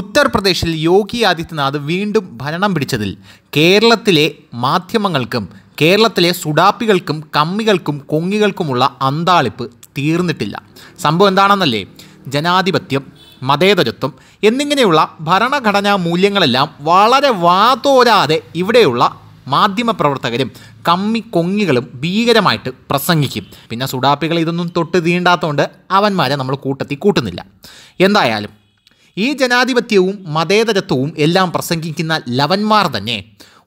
ഉത്തർപ്രദേശിൽ യോഗി ആദിത്യനാഥ് വീണ്ടും ഭരണം പിടിച്ചതിൽ കേരളത്തിലെ മാധ്യമങ്ങൾക്കും കേരളത്തിലെ സുഡാപ്പികൾക്കും കമ്മികൾക്കും കൊങ്ങികൾക്കുമുള്ള അന്താളിപ്പ് തീർന്നിട്ടില്ല സംഭവം എന്താണെന്നല്ലേ ജനാധിപത്യം മതേതരത്വം എന്നിങ്ങനെയുള്ള ഭരണഘടനാ മൂല്യങ്ങളെല്ലാം വളരെ വാതോരാതെ ഇവിടെയുള്ള മാധ്യമപ്രവർത്തകരും കമ്മി കൊങ്ങികളും ഭീകരമായിട്ട് പ്രസംഗിക്കും പിന്നെ സുഡാപ്പികൾ ഇതൊന്നും തൊട്ട് തീണ്ടാത്തതുകൊണ്ട് അവന്മാരെ നമ്മൾ കൂട്ടത്തിൽ കൂട്ടുന്നില്ല എന്തായാലും ഈ ജനാധിപത്യവും മതേതരത്വവും എല്ലാം പ്രസംഗിക്കുന്ന ലവന്മാർ തന്നെ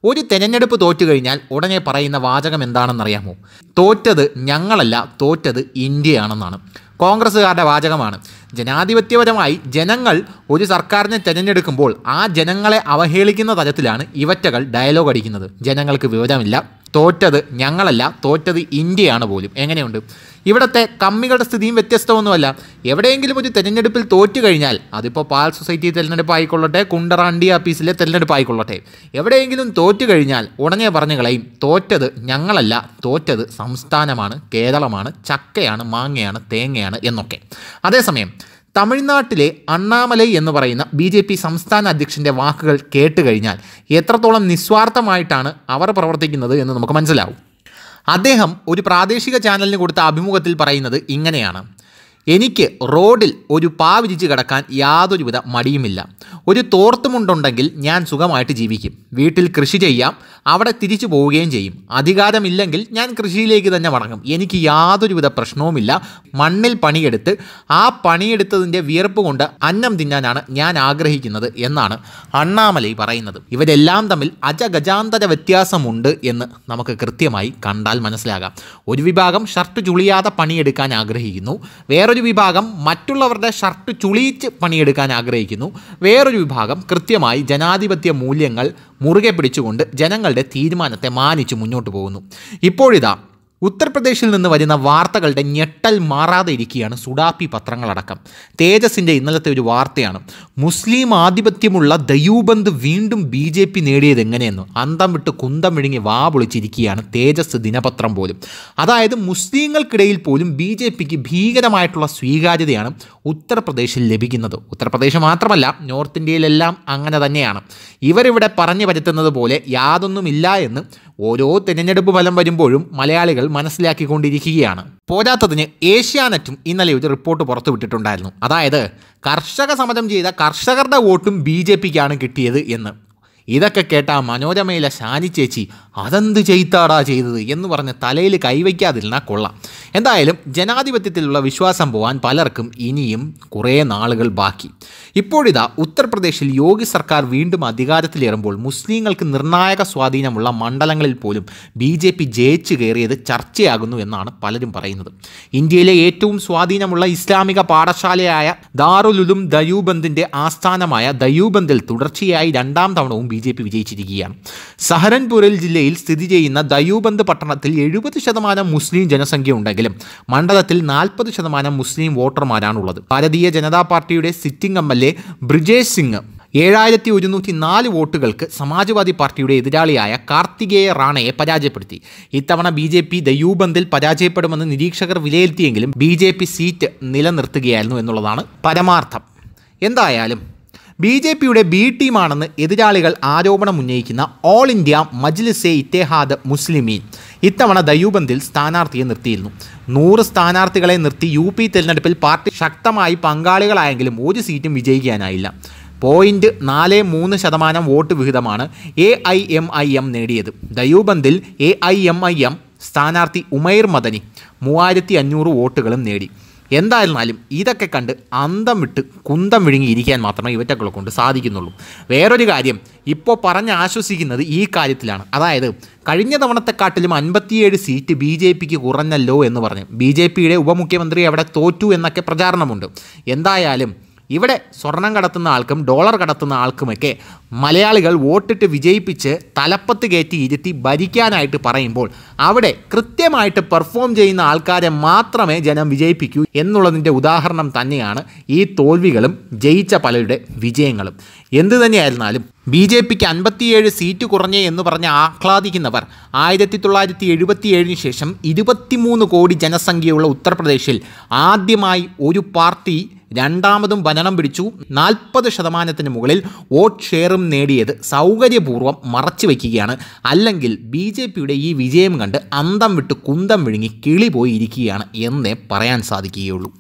ഒരു തെരഞ്ഞെടുപ്പ് തോറ്റു കഴിഞ്ഞാൽ ഉടനെ പറയുന്ന വാചകം എന്താണെന്നറിയാമോ തോറ്റത് ഞങ്ങളല്ല തോറ്റത് ഇന്ത്യയാണെന്നാണ് കോൺഗ്രസ്സുകാരുടെ വാചകമാണ് ജനാധിപത്യപരമായി ജനങ്ങൾ ഒരു സർക്കാരിനെ തിരഞ്ഞെടുക്കുമ്പോൾ ആ ജനങ്ങളെ അവഹേളിക്കുന്ന തരത്തിലാണ് ഇവറ്റകൾ ഡയലോഗ് അടിക്കുന്നത് ജനങ്ങൾക്ക് വിവരമില്ല തോറ്റത് ഞങ്ങളല്ല തോറ്റത് ഇന്ത്യയാണ് പോലും എങ്ങനെയുണ്ട് ഇവിടുത്തെ കമ്മികളുടെ സ്ഥിതിയും വ്യത്യസ്തമൊന്നുമല്ല എവിടെയെങ്കിലും ഒരു തെരഞ്ഞെടുപ്പിൽ തോറ്റു കഴിഞ്ഞാൽ അതിപ്പോൾ പാൽ സൊസൈറ്റി തെരഞ്ഞെടുപ്പ് ആയിക്കൊള്ളട്ടെ കുണ്ടറ അണ്ടി തെരഞ്ഞെടുപ്പ് ആയിക്കൊള്ളട്ടെ എവിടെയെങ്കിലും തോറ്റു കഴിഞ്ഞാൽ ഉടനെ പറഞ്ഞു കളയും തോറ്റത് ഞങ്ങളല്ല തോറ്റത് സംസ്ഥാനമാണ് കേരളമാണ് ചക്കയാണ് മാങ്ങയാണ് തേങ്ങയാണ് എന്നൊക്കെ അതേസമയം തമിഴ്നാട്ടിലെ അണ്ണാമലൈ എന്ന് പറയുന്ന ബി ജെ പി സംസ്ഥാന അധ്യക്ഷൻ്റെ വാക്കുകൾ കേട്ട് കഴിഞ്ഞാൽ എത്രത്തോളം നിസ്വാർത്ഥമായിട്ടാണ് അവർ പ്രവർത്തിക്കുന്നത് എന്ന് നമുക്ക് മനസ്സിലാവും അദ്ദേഹം ഒരു പ്രാദേശിക ചാനലിന് കൊടുത്ത അഭിമുഖത്തിൽ പറയുന്നത് ഇങ്ങനെയാണ് എനിക്ക് റോഡിൽ ഒരു പാ വിരിച്ച് കിടക്കാൻ യാതൊരുവിധ മടിയുമില്ല ഒരു തോർത്തുമുണ്ടെങ്കിൽ ഞാൻ സുഖമായിട്ട് ജീവിക്കും വീട്ടിൽ കൃഷി ചെയ്യാം അവിടെ തിരിച്ചു പോവുകയും ചെയ്യും അധികാരമില്ലെങ്കിൽ ഞാൻ കൃഷിയിലേക്ക് തന്നെ മടങ്ങും എനിക്ക് യാതൊരുവിധ പ്രശ്നവുമില്ല മണ്ണിൽ പണിയെടുത്ത് ആ പണിയെടുത്തതിൻ്റെ വിയർപ്പ് കൊണ്ട് അന്നം തിന്നാനാണ് ഞാൻ ആഗ്രഹിക്കുന്നത് എന്നാണ് അണ്ണാമലൈ പറയുന്നത് ഇവരെല്ലാം തമ്മിൽ അജഗജാന്തര വ്യത്യാസമുണ്ട് എന്ന് നമുക്ക് കൃത്യമായി കണ്ടാൽ മനസ്സിലാകാം ഒരു വിഭാഗം ഷർട്ട് ചുളിയാതെ പണിയെടുക്കാൻ ആഗ്രഹിക്കുന്നു വേറൊരു വിഭാഗം മറ്റുള്ളവരുടെ ഷർട്ട് ചുളിയിച്ച് പണിയെടുക്കാൻ ആഗ്രഹിക്കുന്നു വേറൊരു വിഭാഗം കൃത്യമായി ജനാധിപത്യ മൂല്യങ്ങൾ മുറുകെ പിടിച്ചുകൊണ്ട് ജനങ്ങളുടെ തീരുമാനത്തെ മാനിച്ച് മുന്നോട്ട് പോകുന്നു ഇപ്പോഴിതാ ഉത്തർപ്രദേശിൽ നിന്ന് വരുന്ന വാർത്തകളുടെ ഞെട്ടൽ മാറാതെ ഇരിക്കുകയാണ് സുഡാപ്പി പത്രങ്ങളടക്കം തേജസിൻ്റെ ഇന്നലത്തെ ഒരു വാർത്തയാണ് മുസ്ലിം ആധിപത്യമുള്ള ദയൂബന്ധ് വീണ്ടും ബി ജെ പി നേടിയത് എങ്ങനെയെന്ന് അന്തം വിട്ട് കുന്തം വിഴുങ്ങി വാ പൊളിച്ചിരിക്കുകയാണ് തേജസ് ദിനപത്രം പോലും അതായത് മുസ്ലിങ്ങൾക്കിടയിൽ പോലും ബി ജെ പിക്ക് ഭീകരമായിട്ടുള്ള സ്വീകാര്യതയാണ് ഉത്തർപ്രദേശിൽ ലഭിക്കുന്നത് ഉത്തർപ്രദേശ് മാത്രമല്ല നോർത്ത് ഇന്ത്യയിലെല്ലാം അങ്ങനെ തന്നെയാണ് ഇവരിവിടെ പറഞ്ഞു പരത്തുന്നത് പോലെ യാതൊന്നുമില്ല എന്ന് ഓരോ തിരഞ്ഞെടുപ്പ് ഫലം വരുമ്പോഴും മലയാളികൾ മനസ്സിലാക്കിക്കൊണ്ടിരിക്കുകയാണ് പോരാത്തതിന് ഏഷ്യാനെറ്റും ഇന്നലെ ഒരു റിപ്പോർട്ട് പുറത്തുവിട്ടിട്ടുണ്ടായിരുന്നു അതായത് കർഷക സമരം ചെയ്ത കർഷകരുടെ വോട്ടും ബി ജെ പിക്കാണ് കിട്ടിയത് എന്ന് ഇതൊക്കെ കേട്ട മനോരമയിലെ ഷാനി ചേച്ചി അതെന്ത് ചെയ്താടാ ചെയ്തത് എന്ന് പറഞ്ഞ് തലയിൽ കൈവയ്ക്കാതിരുന്നാൽ കൊള്ളാം എന്തായാലും ജനാധിപത്യത്തിലുള്ള വിശ്വാസം പോവാൻ പലർക്കും ഇനിയും കുറേ നാളുകൾ ബാക്കി ഇപ്പോഴിതാ ഉത്തർപ്രദേശിൽ യോഗി സർക്കാർ വീണ്ടും അധികാരത്തിലേറുമ്പോൾ മുസ്ലിങ്ങൾക്ക് നിർണായക സ്വാധീനമുള്ള മണ്ഡലങ്ങളിൽ പോലും ബി ജെ പി ജയിച്ചു കയറിയത് ചർച്ചയാകുന്നു എന്നാണ് പലരും പറയുന്നത് ഇന്ത്യയിലെ ഏറ്റവും സ്വാധീനമുള്ള ഇസ്ലാമിക പാഠശാലയായ ദാറുലുലും ദയൂബന്ദിൻ്റെ ആസ്ഥാനമായ ദയൂബന്ദിൽ തുടർച്ചയായി രണ്ടാം തവണവും ബി ബി ജെ പി വിജയിച്ചിരിക്കുകയാണ് സഹരൻപൂരിൽ ജില്ലയിൽ സ്ഥിതി ചെയ്യുന്ന ദയൂബന്ദ് പട്ടണത്തിൽ എഴുപത് ശതമാനം മുസ്ലിം ജനസംഖ്യ ഉണ്ടെങ്കിലും മണ്ഡലത്തിൽ നാൽപ്പത് ശതമാനം മുസ്ലിം വോട്ടർമാരാണുള്ളത് ഭാരതീയ ജനതാ പാർട്ടിയുടെ sitting MLA Brijesh Singh ഏഴായിരത്തി ഒരുന്നൂറ്റി നാല് വോട്ടുകൾക്ക് സമാജ്വാദി പാർട്ടിയുടെ എതിരാളിയായ കാർത്തികേയ റാണയെ പരാജയപ്പെടുത്തി ഇത്തവണ ബി ജെ പി ദയൂബന്ദിൽ പരാജയപ്പെടുമെന്ന് നിരീക്ഷകർ വിലയിരുത്തിയെങ്കിലും ബി ജെ പി സീറ്റ് നിലനിർത്തുകയായിരുന്നു എന്നുള്ളതാണ് പരമാർത്ഥം എന്തായാലും ബി ജെ പിയുടെ ബി ടീമാണെന്ന് എതിരാളികൾ ആരോപണം ഉന്നയിക്കുന്ന ഓൾ ഇന്ത്യ മജ്ലിസെ ഇത്തേഹാദ് മുസ്ലിമീൻ ഇത്തവണ ദയൂബന്തിൽ സ്ഥാനാർത്ഥിയെ നിർത്തിയിരുന്നു നൂറ് സ്ഥാനാർത്ഥികളെ നിർത്തി യു പി തെരഞ്ഞെടുപ്പിൽ പാർട്ടി ശക്തമായി പങ്കാളികളായെങ്കിലും ഒരു സീറ്റും വിജയിക്കാനായില്ല പോയിന്റ് നാല് മൂന്ന് ശതമാനം വോട്ട് വിഹിതമാണ് AIMIM നേടിയത് ദയൂബന്തിൽ AIMIM സ്ഥാനാർത്ഥി ഉമൈർ മദനി മൂവായിരത്തി അഞ്ഞൂറ് വോട്ടുകളും നേടി എന്തായിരുന്നാലും ഇതൊക്കെ കണ്ട് അന്തം വിട്ട് കുന്തം വിഴുങ്ങി ഇരിക്കാൻ മാത്രമേ ഇവറ്റകളെ കൊണ്ട് സാധിക്കുന്നുള്ളൂ വേറൊരു കാര്യം ഇപ്പോൾ പറഞ്ഞ് ആശ്വസിക്കുന്നത് ഈ കാര്യത്തിലാണ് അതായത് കഴിഞ്ഞ തവണത്തെക്കാട്ടിലും അൻപത്തിയേഴ് സീറ്റ് ബി ജെ പിക്ക് കുറഞ്ഞല്ലോ എന്ന് പറഞ്ഞു ബി ജെ പിയുടെ ഉപമുഖ്യമന്ത്രി അവിടെ തോറ്റു എന്നൊക്കെ പ്രചാരണമുണ്ട് എന്തായാലും ഇവിടെ സ്വർണം കടത്തുന്ന ആൾക്കും ഡോളർ കടത്തുന്ന ആൾക്കുമൊക്കെ മലയാളികൾ വോട്ടിട്ട് വിജയിപ്പിച്ച് തലപ്പത്ത് കയറ്റി ഇരുത്തി ഭരിക്കാനായിട്ട് പറയുമ്പോൾ അവിടെ കൃത്യമായിട്ട് പെർഫോം ചെയ്യുന്ന ആൾക്കാരെ മാത്രമേ ജനം വിജയിപ്പിക്കൂ എന്നുള്ളതിൻ്റെ ഉദാഹരണം തന്നെയാണ് ഈ തോൽവികളും ജയിച്ച പലരുടെ വിജയങ്ങളും എന്തു തന്നെയായിരുന്നാലും ബി ജെ പിക്ക് അൻപത്തിയേഴ് സീറ്റ് കുറഞ്ഞേ എന്ന് പറഞ്ഞ് ആഹ്ലാദിക്കുന്നവർ ആയിരത്തി തൊള്ളായിരത്തി എഴുപത്തിയേഴിന് ശേഷം ഇരുപത്തിമൂന്ന് കോടി ജനസംഖ്യയുള്ള ഉത്തർപ്രദേശിൽ ആദ്യമായി ഒരു പാർട്ടി രണ്ടാമതും വനണം പിടിച്ചു നാൽപ്പത് ശതമാനത്തിന് മുകളിൽ വോട്ട് ഷെയറും നേടിയത് സൗകര്യപൂർവ്വം മറച്ചുവെക്കുകയാണ് അല്ലെങ്കിൽ ബി ജെ പിയുടെ ഈ വിജയം കണ്ട് അന്തം വിട്ട് കുന്തം വിഴുങ്ങി കിളി പോയിരിക്കുകയാണ് എന്നേ പറയാൻ സാധിക്കുകയുള്ളൂ